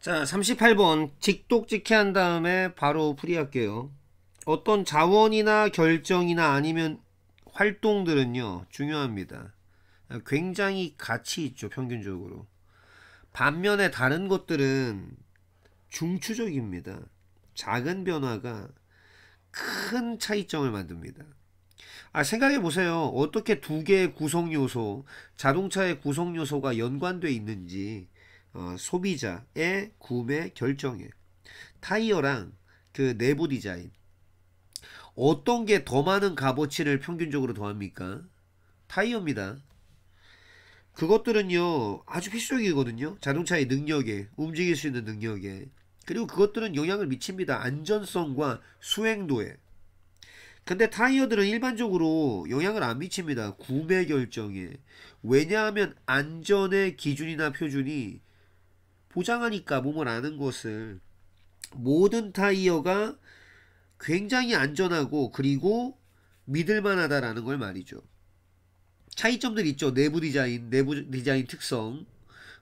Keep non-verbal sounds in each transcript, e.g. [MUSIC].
자 38번 직독직해 한 다음에 바로 풀이할게요. 어떤 자원이나 결정이나 아니면 활동들은요 중요합니다. 굉장히 가치 있죠 평균적으로. 반면에 다른 것들은 중추적입니다. 작은 변화가 큰 차이점을 만듭니다. 아, 생각해 보세요. 어떻게 두 개의 구성 요소, 자동차의 구성 요소가 연관되어 있는지 어, 소비자의 구매 결정이에요. 타이어랑 그 내부 디자인 어떤 게 더 많은 값어치를 평균적으로 더합니까? 타이어입니다. 그것들은요 아주 필수적이거든요. 자동차의 능력에 움직일 수 있는 능력에 그리고 그것들은 영향을 미칩니다. 안전성과 수행도에 근데 타이어들은 일반적으로 영향을 안 미칩니다. 구매 결정에. 왜냐하면 안전의 기준이나 표준이 보장하니까 몸을 아는 것을 모든 타이어가 굉장히 안전하고 그리고 믿을만하다라는 걸 말이죠. 차이점들 있죠. 내부 디자인, 내부 디자인 특성,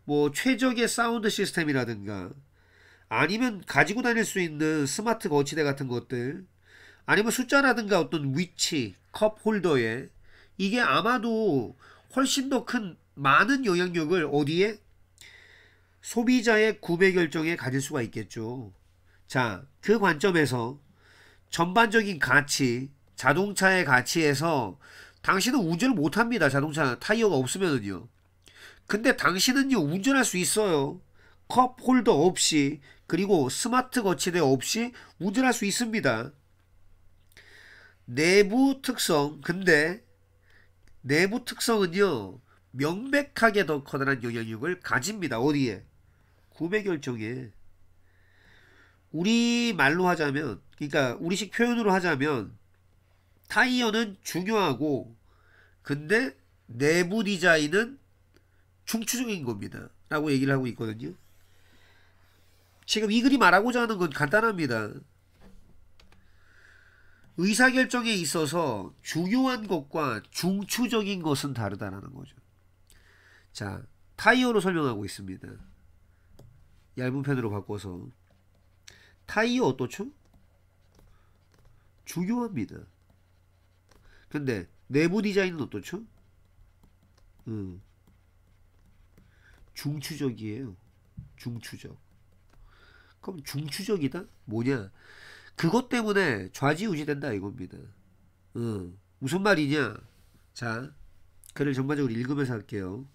뭐 최적의 사운드 시스템이라든가 아니면 가지고 다닐 수 있는 스마트 거치대 같은 것들 아니면 숫자라든가 어떤 위치, 컵 홀더에 이게 아마도 훨씬 더 큰 많은 영향력을 어디에 소비자의 구매 결정에 가질 수가 있겠죠. 자, 그 관점에서 전반적인 가치, 자동차의 가치에서 당신은 운전을 못합니다. 자동차 타이어가 없으면요 근데 당신은요 운전할 수 있어요. 컵 홀더 없이 그리고 스마트 거치대 없이 운전할 수 있습니다. 내부 특성 근데 내부 특성은요 명백하게 더 커다란 영향력을 가집니다. 어디에? 구매결 정에 우리 말로 하자면 그러니까 우리식 표현으로 하자면 타이어는 중요하고 근데 내부 디자인은 중추적인 겁니다. 라고 얘기를 하고 있거든요. 지금 이 글이 말하고자 하는 건 간단합니다. 의사결정에 있어서 중요한 것과 중추적인 것은 다르다라는 거죠. 자, 타이어로 설명하고 있습니다. 얇은 펜으로 바꿔서 타이어 어떻죠? 중요합니다. 근데 내부 디자인은 어떻죠? 음. 중추적이에요. 중추적. 그럼 중추적이다? 뭐냐? 그것 때문에 좌지우지된다 이겁니다. 음. 무슨 말이냐? 자, 글을 전반적으로 읽으면서 할게요.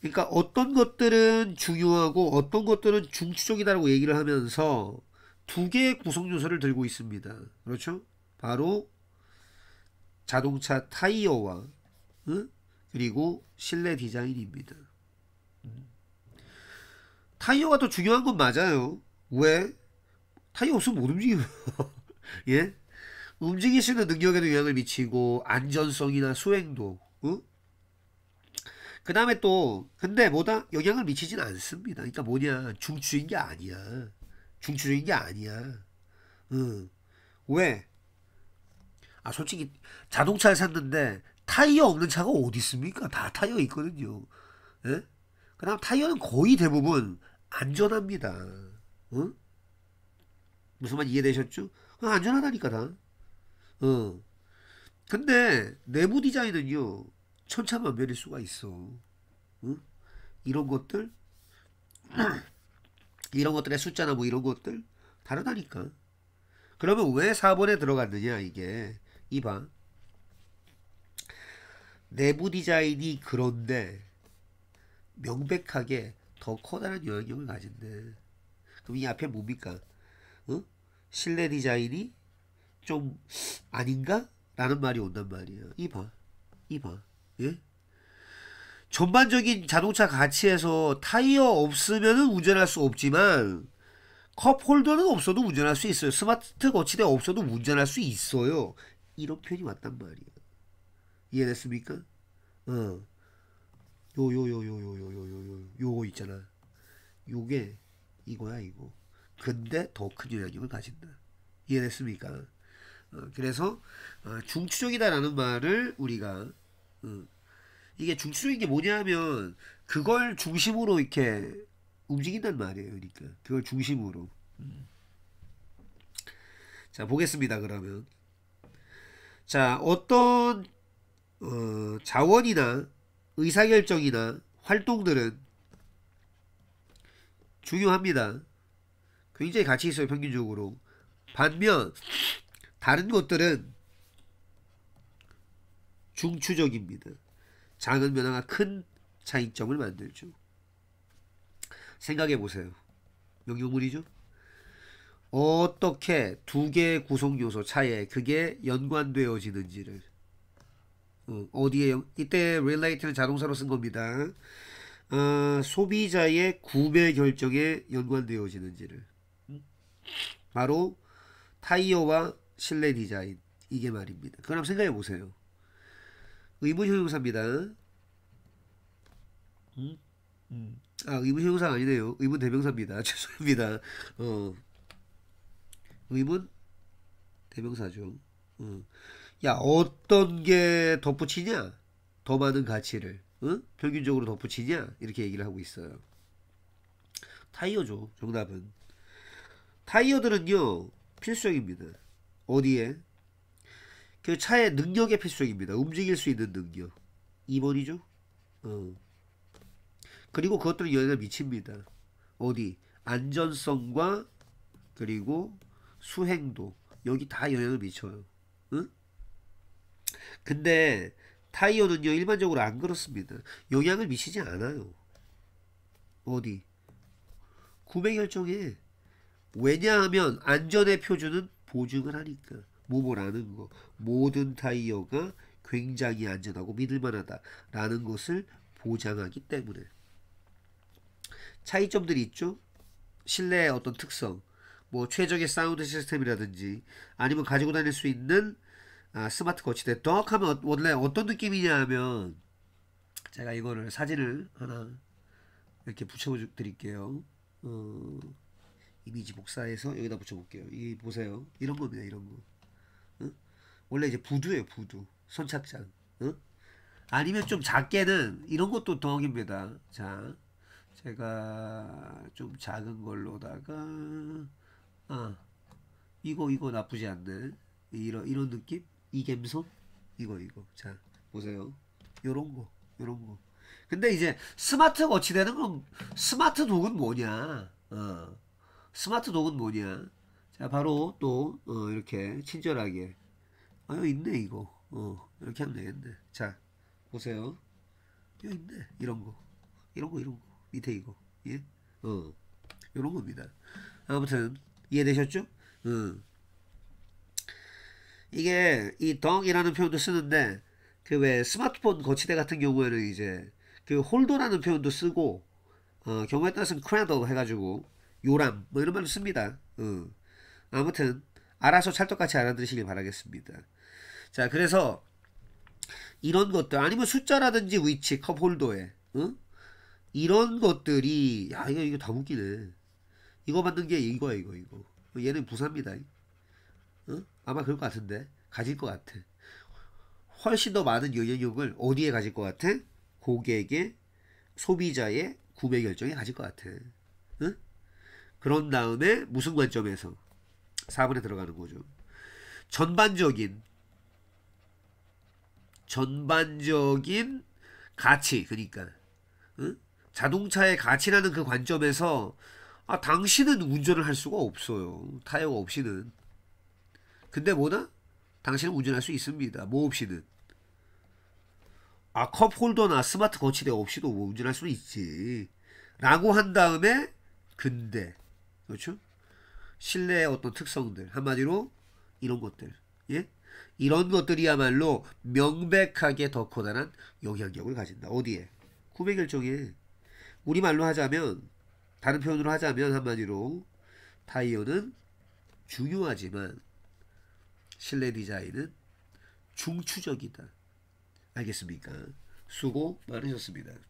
그러니까 어떤 것들은 중요하고 어떤 것들은 중추적이다라고 얘기를 하면서 두 개의 구성 요소를 들고 있습니다. 그렇죠? 바로 자동차 타이어와 응? 그리고 실내 디자인입니다. 타이어가 더 중요한 건 맞아요. 왜? 타이어 없으면 못 움직여요. [LAUGHS] 예? 움직일 수 있는 능력에도 영향을 미치고 안전성이나 수행도 응? 그 다음에 또 근데 뭐다 영향을 미치진 않습니다. 그러니까 뭐냐 중추인 게 아니야. 중추인 게 아니야. 응. 왜? 아 솔직히 자동차를 샀는데 타이어 없는 차가 어디 있습니까? 다 타이어 있거든요. 예? 그다음 타이어는 거의 대부분 안전합니다. 응? 무슨 말 이해되셨죠? 안전하다니까 다. 어. 근데 내부 디자인은요. 천차만별일 수가 있어. 응? 이런 것들 [CLEARS THROAT] 이런 것들의 숫자나 뭐 이런 것들 다르다니까. 그러면 왜 4번에 들어갔느냐 이게 이봐 내부 디자인이 그런데 명백하게 더 커다란 영향력을 가진대. 그럼 이 앞에 뭡니까? 어? 실내 디자인이 좀 아닌가? 라는 말이 온단 말이에요 이봐. 이봐. 예? 전반적인 자동차 가치에서 타이어 없으면 운전할 수 없지만 컵 홀더는 없어도 운전할 수 있어요. 스마트 거치대 없어도 운전할 수 있어요. 이런 표현이 왔단 말이에요. 이해됐습니까? 어. 요요 요 요 요 요 요 요요 있잖아. 요게 이거야 이거. 근데 더 큰 영향력을 가진다. 이해됐습니까? 어, 그래서 어, 중추적이다라는 말을 우리가 이게 중추이게 뭐냐면 그걸 중심으로 이렇게 움직인단 말이에요. 그러니까 그걸 중심으로. 자 보겠습니다. 그러면 자 어떤 어, 자원이나 의사결정이나 활동들은 중요합니다. 굉장히 가치 있어요 평균적으로. 반면 다른 것들은 중추적입니다. 작은 변화가 큰 차이점을 만들죠. 생각해 보세요. 명유물이죠. 어떻게 두 개의 구성요소 차이에 그게 연관되어지는지를 어, 어디에 이때 relate는 자동사로 쓴 겁니다. 어, 소비자의 구매 결정에 연관되어지는지를 바로 타이어와 실내 디자인 이게 말입니다. 그럼 생각해 보세요. 의문형용사입니다. 아, 의문형용사 아니네요. 의문 대명사입니다. [LAUGHS] 죄송합니다. 어. 의문 대명사죠. 어. 야, 어떤 게 덧붙이냐? 더 많은 가치를. 어? 평균적으로 덧붙이냐? 이렇게 얘기를 하고 있어요. 타이어죠. 정답은. 타이어들은요. 필수적입니다. 어디에? 그 차의 능력의 필수입니다. 움직일 수 있는 능력. 2번이죠? 어. 그리고 그것들은 영향을 미칩니다. 어디? 안전성과 그리고 수행도. 여기 다 영향을 미쳐요. 응? 근데 타이어는요 일반적으로 안 그렇습니다. 영향을 미치지 않아요. 어디? 구매 결정에 왜냐하면 안전의 표준은 보증을 하니까. 뭐뭐라는 거 모든 타이어가 굉장히 안전하고 믿을만하다라는 것을 보장하기 때문에 차이점들이 있죠. 실내의 어떤 특성, 뭐 최적의 사운드 시스템이라든지 아니면 가지고 다닐 수 있는 아, 스마트 거치대 떡 하면 어, 원래 어떤 느낌이냐 하면 제가 이거를 사진을 하나 이렇게 붙여 드릴게요. 어, 이미지 복사해서 여기다 붙여볼게요. 이 보세요. 이런 겁니다. 이런 거. 응? 원래 이제 부두예요, 부두. 선착장. 응? 아니면 좀 작게는 이런 것도 덕입니다. 자, 제가 좀 작은 걸로다가 아, 이거 이거 나쁘지 않네. 이런 이런 느낌? 이갬성? 이거 이거. 자, 보세요. 요런 거. 요런 거. 근데 이제 스마트 워치 되는 건 스마트 독은 뭐냐? 어. 스마트 독은 뭐냐? 자, 바로 또, 어, 이렇게 친절하게. 아, 여기 있네, 이거. 어, 이렇게 하면 되겠네. 자, 보세요. 여기 있네. 이런 거. 이런 거, 이런 거. 밑에 이거. 예? 어, 이런 겁니다. 아무튼, 이해되셨죠? 음. 이게, 이 덩이라는 표현도 쓰는데, 그 왜 스마트폰 거치대 같은 경우에는 이제, 그 홀더라는 표현도 쓰고, 어, 경우에 따라서는 크래 해가지고, 요람, 뭐 이런 말을 씁니다. 어. 아무튼 알아서 찰떡같이 알아들으시길 바라겠습니다. 자 그래서 이런 것들 아니면 숫자라든지 위치 컵홀더에 응? 이런 것들이 야 이거 이거 다 웃기네. 이거 만든 게 이거야 이거 이거. 얘는 부사입니다. 응? 아마 그럴 것 같은데 가질 것 같아. 훨씬 더 많은 영향력을 어디에 가질 것 같아? 고객의 소비자의 구매 결정에 가질 것 같아. 응? 그런 다음에 무슨 관점에서 4분에 들어가는 거죠. 전반적인 전반적인 가치 그러니까 응? 자동차의 가치라는 그 관점에서 아 당신은 운전을 할 수가 없어요 타이어가 없이는 근데 뭐나 당신은 운전할 수 있습니다 뭐 없이는 아 컵홀더나 스마트 거치대 없이도 뭐 운전할 수는 있지 라고 한 다음에 근데 그렇죠 신뢰의 어떤 특성들 한마디로 이런 것들 예? 이런 것들이야말로 명백하게 더 커다란 영향력을 가진다. 어디에? 구매결정에 우리말로 하자면 다른 표현으로 하자면 한마디로 타이어는 중요하지만 실내 디자인은 중추적이다. 알겠습니까? 수고 많으셨습니다.